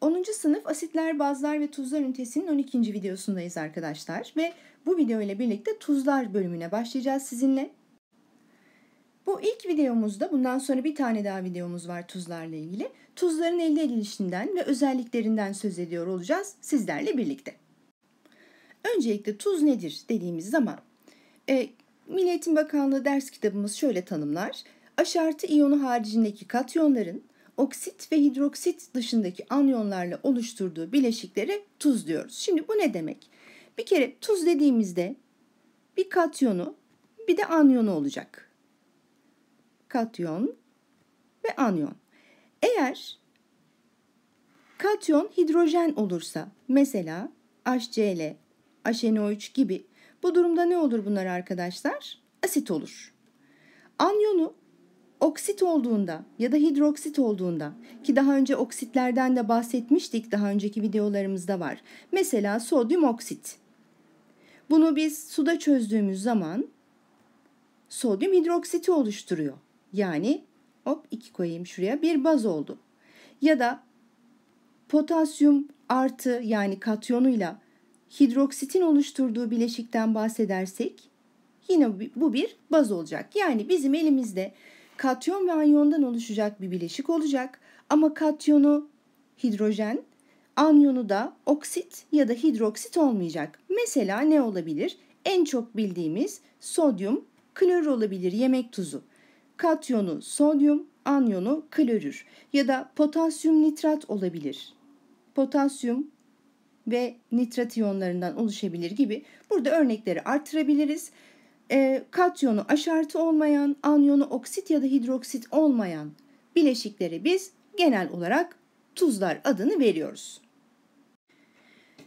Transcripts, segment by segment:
10. sınıf asitler, bazlar ve tuzlar ünitesinin 12. videosundayız arkadaşlar ve bu video ile birlikte tuzlar bölümüne başlayacağız sizinle. Bu ilk videomuzda bundan sonra bir tane daha videomuz var tuzlarla ilgili. Tuzların elde edilişinden ve özelliklerinden söz ediyor olacağız sizlerle birlikte. Öncelikle tuz nedir dediğimiz zaman e, Milli Eğitim Bakanlığı ders kitabımız şöyle tanımlar. Aşartı iyonu haricindeki katyonların oksit ve hidroksit dışındaki anyonlarla oluşturduğu bileşiklere tuz diyoruz. Şimdi bu ne demek? Bir kere tuz dediğimizde bir katyonu bir de anyonu olacak. Katyon ve anyon. Eğer katyon hidrojen olursa mesela HCl, HNO3 gibi bu durumda ne olur bunlar arkadaşlar? Asit olur. Anyonu oksit olduğunda ya da hidroksit olduğunda ki daha önce oksitlerden de bahsetmiştik daha önceki videolarımızda var. Mesela sodyum oksit. Bunu biz suda çözdüğümüz zaman sodyum hidroksiti oluşturuyor. Yani hop iki koyayım şuraya bir baz oldu. Ya da potasyum artı yani katyonuyla hidroksitin oluşturduğu bileşikten bahsedersek yine bu bir baz olacak. Yani bizim elimizde katyon ve anyondan oluşacak bir bileşik olacak. Ama katyonu hidrojen, anyonu da oksit ya da hidroksit olmayacak. Mesela ne olabilir? En çok bildiğimiz sodyum, klor olabilir yemek tuzu. Katyonu sodyum, anyonu klorür ya da potasyum nitrat olabilir. Potasyum ve nitrat iyonlarından oluşabilir gibi. Burada örnekleri artırabiliriz e, katyonu aşartı olmayan, anyonu oksit ya da hidroksit olmayan bileşiklere biz genel olarak tuzlar adını veriyoruz.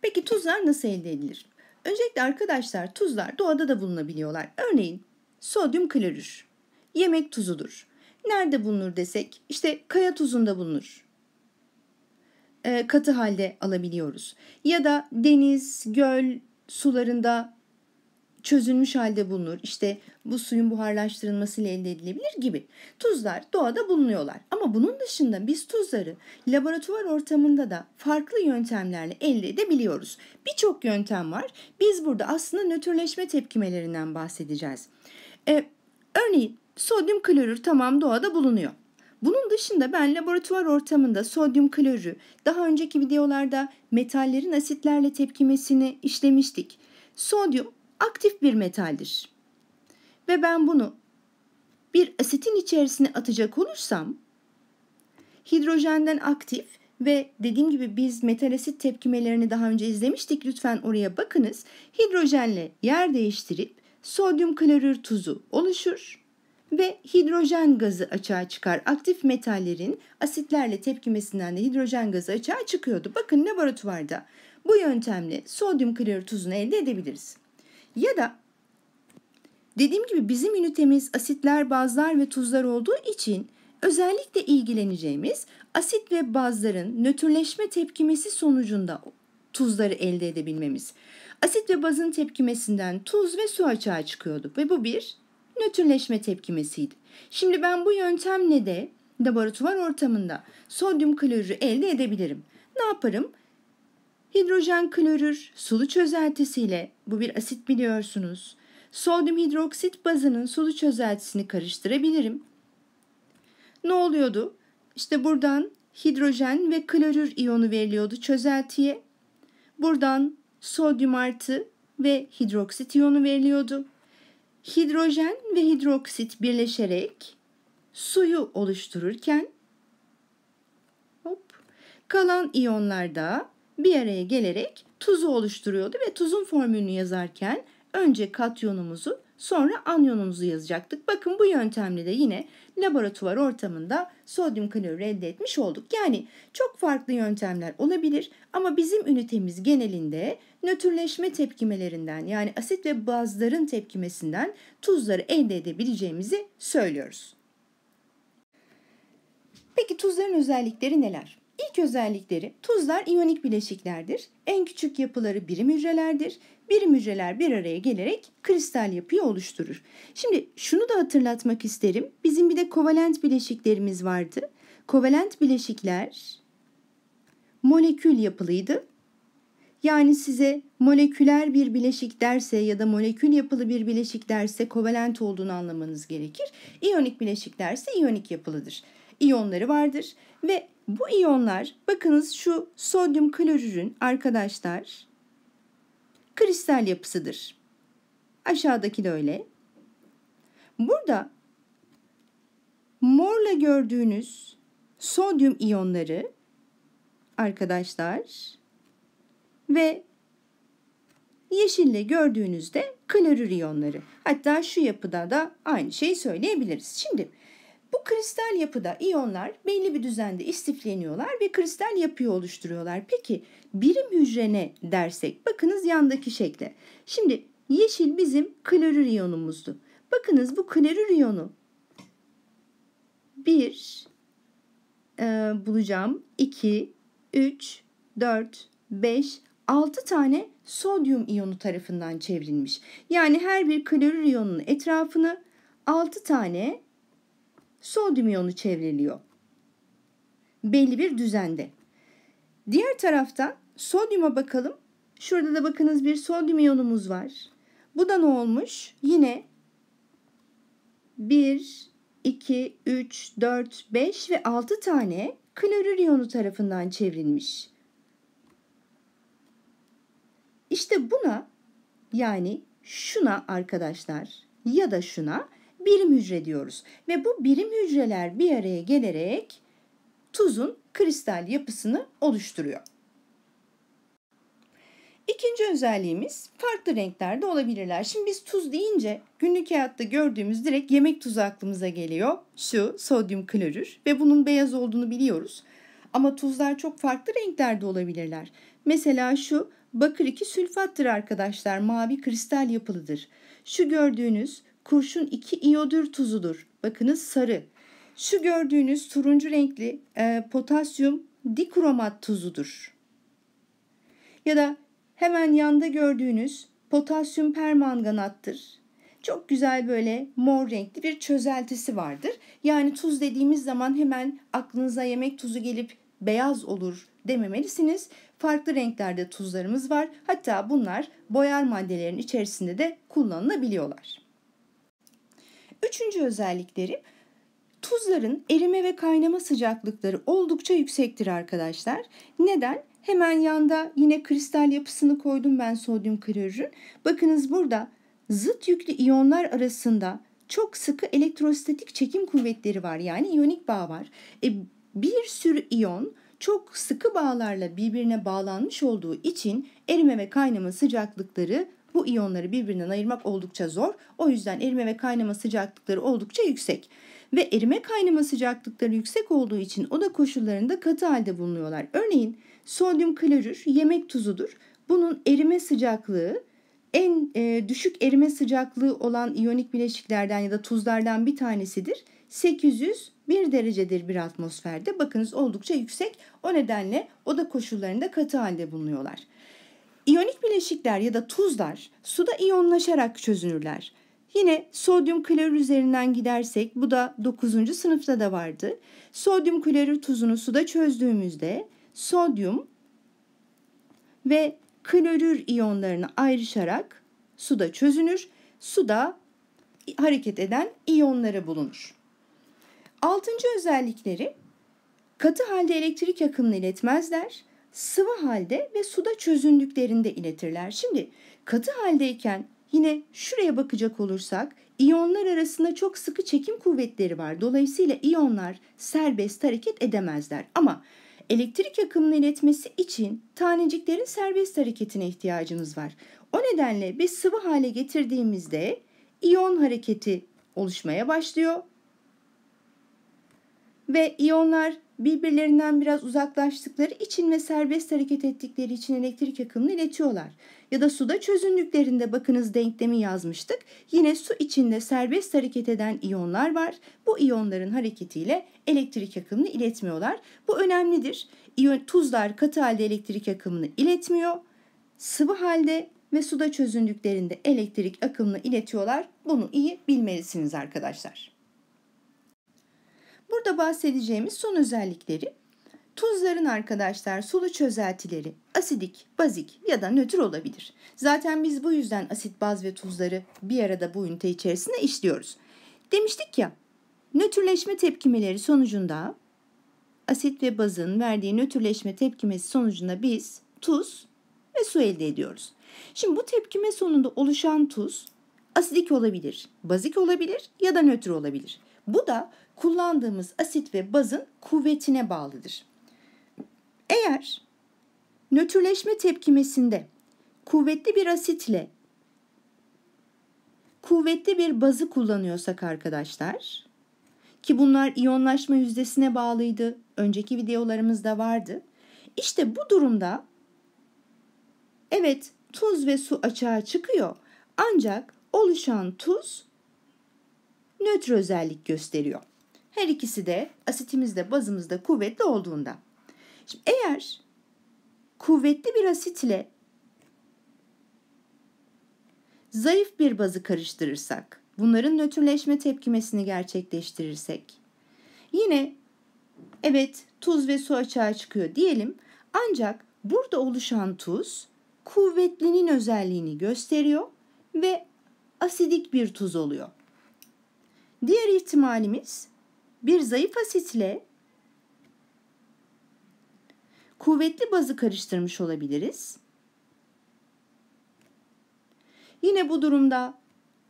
Peki tuzlar nasıl elde edilir? Öncelikle arkadaşlar tuzlar doğada da bulunabiliyorlar. Örneğin sodyum klorür yemek tuzudur. Nerede bulunur desek işte kaya tuzunda bulunur. E, katı halde alabiliyoruz. Ya da deniz, göl sularında çözülmüş halde bulunur. İşte bu suyun buharlaştırılmasıyla elde edilebilir gibi. Tuzlar doğada bulunuyorlar. Ama bunun dışında biz tuzları laboratuvar ortamında da farklı yöntemlerle elde edebiliyoruz. Birçok yöntem var. Biz burada aslında nötrleşme tepkimelerinden bahsedeceğiz. Ee, örneğin sodyum klorür tamam doğada bulunuyor. Bunun dışında ben laboratuvar ortamında sodyum klorürü daha önceki videolarda metallerin asitlerle tepkimesini işlemiştik. Sodyum aktif bir metaldir. Ve ben bunu bir asetin içerisine atacak olursam hidrojenden aktif ve dediğim gibi biz metal asit tepkimelerini daha önce izlemiştik. Lütfen oraya bakınız. Hidrojenle yer değiştirip sodyum klorür tuzu oluşur ve hidrojen gazı açığa çıkar. Aktif metallerin asitlerle tepkimesinden de hidrojen gazı açığa çıkıyordu. Bakın laboratuvarda bu yöntemle sodyum klorür tuzunu elde edebiliriz. Ya da dediğim gibi bizim ünitemiz asitler, bazlar ve tuzlar olduğu için özellikle ilgileneceğimiz asit ve bazların nötrleşme tepkimesi sonucunda tuzları elde edebilmemiz. Asit ve bazın tepkimesinden tuz ve su açığa çıkıyordu ve bu bir nötrleşme tepkimesiydi. Şimdi ben bu yöntemle de laboratuvar ortamında sodyum klorürü elde edebilirim. Ne yaparım? Hidrojen klorür sulu çözeltisiyle bu bir asit biliyorsunuz. Sodyum hidroksit bazının sulu çözeltisini karıştırabilirim. Ne oluyordu? İşte buradan hidrojen ve klorür iyonu veriliyordu çözeltiye. Buradan sodyum artı ve hidroksit iyonu veriliyordu. Hidrojen ve hidroksit birleşerek suyu oluştururken hop, kalan iyonlar da bir araya gelerek tuzu oluşturuyordu ve tuzun formülünü yazarken önce katyonumuzu sonra anyonumuzu yazacaktık. Bakın bu yöntemle de yine laboratuvar ortamında sodyum klorür elde etmiş olduk. Yani çok farklı yöntemler olabilir ama bizim ünitemiz genelinde nötrleşme tepkimelerinden yani asit ve bazların tepkimesinden tuzları elde edebileceğimizi söylüyoruz. Peki tuzların özellikleri neler? İlk özellikleri tuzlar iyonik bileşiklerdir. En küçük yapıları birim hücrelerdir. Birim hücreler bir araya gelerek kristal yapıyı oluşturur. Şimdi şunu da hatırlatmak isterim. Bizim bir de kovalent bileşiklerimiz vardı. Kovalent bileşikler molekül yapılıydı. Yani size moleküler bir bileşik derse ya da molekül yapılı bir bileşik derse kovalent olduğunu anlamanız gerekir. İyonik bileşik derse iyonik yapılıdır. İyonları vardır ve bu iyonlar bakınız şu sodyum klorürün arkadaşlar kristal yapısıdır. Aşağıdaki de öyle. Burada morla gördüğünüz sodyum iyonları arkadaşlar ve yeşille gördüğünüzde klorür iyonları. Hatta şu yapıda da aynı şeyi söyleyebiliriz. Şimdi bu kristal yapıda iyonlar belli bir düzende istifleniyorlar ve kristal yapıyı oluşturuyorlar. Peki birim hücre ne dersek bakınız yandaki şekle. Şimdi yeşil bizim klorür iyonumuzdu. Bakınız bu klorür iyonu bir e, bulacağım. 2, 3, 4, 5, 6 tane sodyum iyonu tarafından çevrilmiş. Yani her bir klorür iyonunun etrafını 6 tane sodyum iyonu çevriliyor Belli bir düzende. Diğer taraftan sodyuma bakalım. Şurada da bakınız bir sodyum iyonumuz var. Bu da ne olmuş? Yine 1, 2, 3, 4, 5 ve 6 tane klorür iyonu tarafından çevrilmiş. İşte buna yani şuna arkadaşlar ya da şuna birim hücre diyoruz. Ve bu birim hücreler bir araya gelerek tuzun kristal yapısını oluşturuyor. İkinci özelliğimiz farklı renklerde olabilirler. Şimdi biz tuz deyince günlük hayatta gördüğümüz direkt yemek tuzu aklımıza geliyor. Şu sodyum klorür ve bunun beyaz olduğunu biliyoruz. Ama tuzlar çok farklı renklerde olabilirler. Mesela şu bakır iki sülfattır arkadaşlar mavi kristal yapılıdır. Şu gördüğünüz kurşun 2 iyodür tuzudur. Bakınız sarı. Şu gördüğünüz turuncu renkli e, potasyum dikromat tuzudur. Ya da hemen yanda gördüğünüz potasyum permanganattır. Çok güzel böyle mor renkli bir çözeltisi vardır. Yani tuz dediğimiz zaman hemen aklınıza yemek tuzu gelip beyaz olur dememelisiniz. Farklı renklerde tuzlarımız var. Hatta bunlar boyar maddelerin içerisinde de kullanılabiliyorlar. Üçüncü özellikleri tuzların erime ve kaynama sıcaklıkları oldukça yüksektir arkadaşlar. Neden? Hemen yanda yine kristal yapısını koydum ben sodyum klorürün. Bakınız burada zıt yüklü iyonlar arasında çok sıkı elektrostatik çekim kuvvetleri var. Yani iyonik bağ var. E, bir sürü iyon çok sıkı bağlarla birbirine bağlanmış olduğu için erime ve kaynama sıcaklıkları bu iyonları birbirinden ayırmak oldukça zor. O yüzden erime ve kaynama sıcaklıkları oldukça yüksek. Ve erime kaynama sıcaklıkları yüksek olduğu için oda koşullarında katı halde bulunuyorlar. Örneğin sodyum klorür yemek tuzudur. Bunun erime sıcaklığı en e, düşük erime sıcaklığı olan iyonik bileşiklerden ya da tuzlardan bir tanesidir. 801 derecedir bir atmosferde. Bakınız oldukça yüksek. O nedenle oda koşullarında katı halde bulunuyorlar. İyonik bileşikler ya da tuzlar suda iyonlaşarak çözünürler. Yine sodyum klorür üzerinden gidersek bu da 9. sınıfta da vardı. Sodyum klorür tuzunu suda çözdüğümüzde sodyum ve klorür iyonlarını ayrışarak suda çözünür. Suda hareket eden iyonları bulunur. Altıncı özellikleri katı halde elektrik akımını iletmezler sıvı halde ve suda çözündüklerinde iletirler. Şimdi katı haldeyken yine şuraya bakacak olursak iyonlar arasında çok sıkı çekim kuvvetleri var. Dolayısıyla iyonlar serbest hareket edemezler. Ama elektrik akımını iletmesi için taneciklerin serbest hareketine ihtiyacımız var. O nedenle bir sıvı hale getirdiğimizde iyon hareketi oluşmaya başlıyor. Ve iyonlar birbirlerinden biraz uzaklaştıkları için ve serbest hareket ettikleri için elektrik akımını iletiyorlar. Ya da suda çözündüklerinde bakınız denklemi yazmıştık. Yine su içinde serbest hareket eden iyonlar var. Bu iyonların hareketiyle elektrik akımını iletmiyorlar. Bu önemlidir. İyon, tuzlar katı halde elektrik akımını iletmiyor. Sıvı halde ve suda çözündüklerinde elektrik akımını iletiyorlar. Bunu iyi bilmelisiniz arkadaşlar. Burada bahsedeceğimiz son özellikleri Tuzların arkadaşlar sulu çözeltileri asidik, bazik ya da nötr olabilir. Zaten biz bu yüzden asit, baz ve tuzları bir arada bu ünite içerisinde işliyoruz. Demiştik ya, nötrleşme tepkimeleri sonucunda asit ve bazın verdiği nötrleşme tepkimesi sonucunda biz tuz ve su elde ediyoruz. Şimdi bu tepkime sonunda oluşan tuz asidik olabilir, bazik olabilir ya da nötr olabilir. Bu da kullandığımız asit ve bazın kuvvetine bağlıdır. Eğer nötrleşme tepkimesinde kuvvetli bir asitle kuvvetli bir bazı kullanıyorsak arkadaşlar ki bunlar iyonlaşma yüzdesine bağlıydı. Önceki videolarımızda vardı. İşte bu durumda evet tuz ve su açığa çıkıyor. Ancak oluşan tuz nötr özellik gösteriyor. Her ikisi de asitimizde bazımızda kuvvetli olduğunda. Şimdi eğer kuvvetli bir asitle zayıf bir bazı karıştırırsak, bunların nötrleşme tepkimesini gerçekleştirirsek, yine evet tuz ve su açığa çıkıyor diyelim ancak burada oluşan tuz kuvvetlinin özelliğini gösteriyor ve asidik bir tuz oluyor. Diğer ihtimalimiz bir zayıf asitle kuvvetli bazı karıştırmış olabiliriz. Yine bu durumda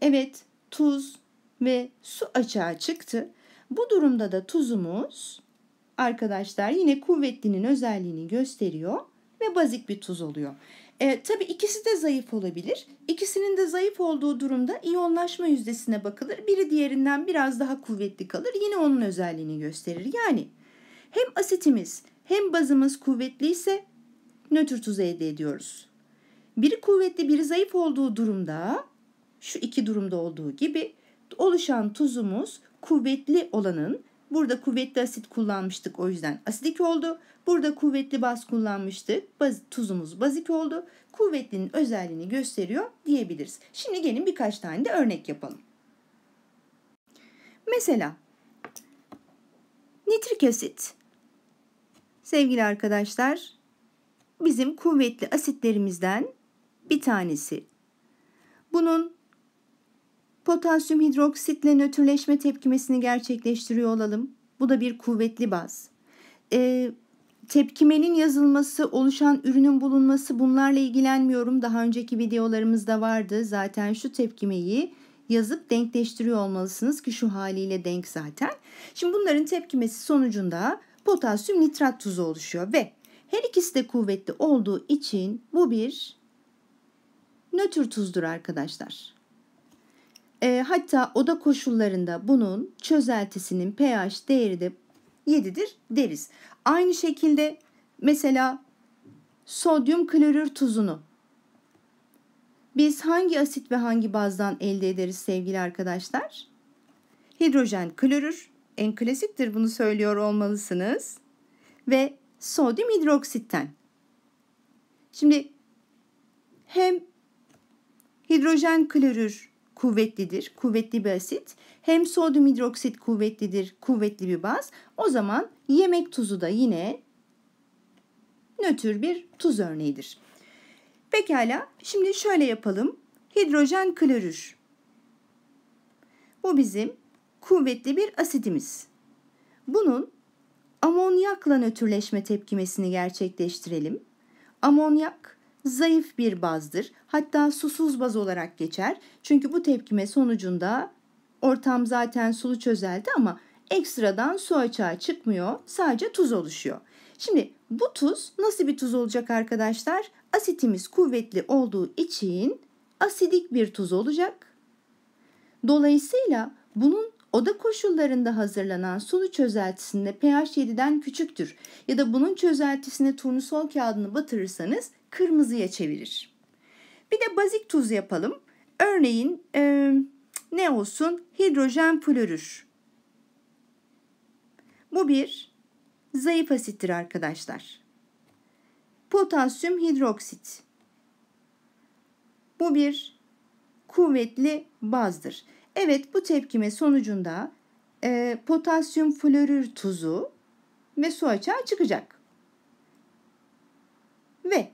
evet tuz ve su açığa çıktı. Bu durumda da tuzumuz arkadaşlar yine kuvvetlinin özelliğini gösteriyor ve bazik bir tuz oluyor. E, tabii ikisi de zayıf olabilir. İkisinin de zayıf olduğu durumda iyonlaşma yüzdesine bakılır. Biri diğerinden biraz daha kuvvetli kalır. Yine onun özelliğini gösterir. Yani hem asitimiz hem bazımız kuvvetliyse nötr tuzu elde ediyoruz. Biri kuvvetli biri zayıf olduğu durumda şu iki durumda olduğu gibi oluşan tuzumuz kuvvetli olanın Burada kuvvetli asit kullanmıştık o yüzden asidik oldu. Burada kuvvetli baz kullanmıştık. Baz, tuzumuz bazik oldu. Kuvvetlinin özelliğini gösteriyor diyebiliriz. Şimdi gelin birkaç tane de örnek yapalım. Mesela nitrik asit. Sevgili arkadaşlar bizim kuvvetli asitlerimizden bir tanesi. Bunun Potasyum hidroksitle nötrleşme tepkimesini gerçekleştiriyor olalım. Bu da bir kuvvetli baz. E, tepkimenin yazılması, oluşan ürünün bulunması bunlarla ilgilenmiyorum. Daha önceki videolarımızda vardı. Zaten şu tepkimeyi yazıp denkleştiriyor olmalısınız ki şu haliyle denk zaten. Şimdi bunların tepkimesi sonucunda potasyum nitrat tuzu oluşuyor ve her ikisi de kuvvetli olduğu için bu bir nötr tuzdur arkadaşlar. E, hatta oda koşullarında bunun çözeltisinin pH değeri de 7'dir deriz. Aynı şekilde mesela sodyum klorür tuzunu biz hangi asit ve hangi bazdan elde ederiz sevgili arkadaşlar? Hidrojen klorür en klasiktir bunu söylüyor olmalısınız ve sodyum hidroksitten. Şimdi hem hidrojen klorür kuvvetlidir, kuvvetli bir asit. Hem sodyum hidroksit kuvvetlidir, kuvvetli bir baz. O zaman yemek tuzu da yine nötr bir tuz örneğidir. Pekala, şimdi şöyle yapalım. Hidrojen klorür. Bu bizim kuvvetli bir asidimiz. Bunun amonyakla nötrleşme tepkimesini gerçekleştirelim. Amonyak zayıf bir bazdır. Hatta susuz baz olarak geçer. Çünkü bu tepkime sonucunda ortam zaten sulu çözeldi ama ekstradan su açığa çıkmıyor. Sadece tuz oluşuyor. Şimdi bu tuz nasıl bir tuz olacak arkadaşlar? Asitimiz kuvvetli olduğu için asidik bir tuz olacak. Dolayısıyla bunun oda koşullarında hazırlanan sulu çözeltisinde pH 7'den küçüktür. Ya da bunun çözeltisine turnusol kağıdını batırırsanız kırmızıya çevirir. Bir de bazik tuz yapalım. Örneğin e, ne olsun? Hidrojen florür. Bu bir zayıf asittir arkadaşlar. Potasyum hidroksit. Bu bir kuvvetli bazdır. Evet bu tepkime sonucunda e, potasyum florür tuzu ve su açığa çıkacak. Ve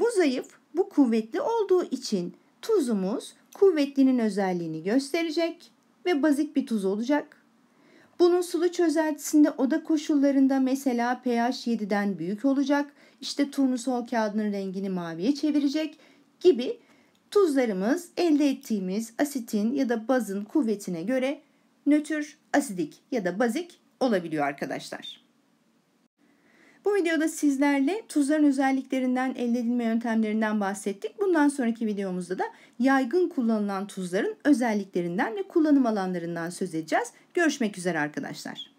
bu zayıf, bu kuvvetli olduğu için tuzumuz kuvvetlinin özelliğini gösterecek ve bazik bir tuz olacak. Bunun sulu çözeltisinde oda koşullarında mesela pH 7'den büyük olacak, işte turnusol kağıdının rengini maviye çevirecek gibi tuzlarımız elde ettiğimiz asitin ya da bazın kuvvetine göre nötr, asidik ya da bazik olabiliyor arkadaşlar. Bu videoda sizlerle tuzların özelliklerinden elde edilme yöntemlerinden bahsettik. Bundan sonraki videomuzda da yaygın kullanılan tuzların özelliklerinden ve kullanım alanlarından söz edeceğiz. Görüşmek üzere arkadaşlar.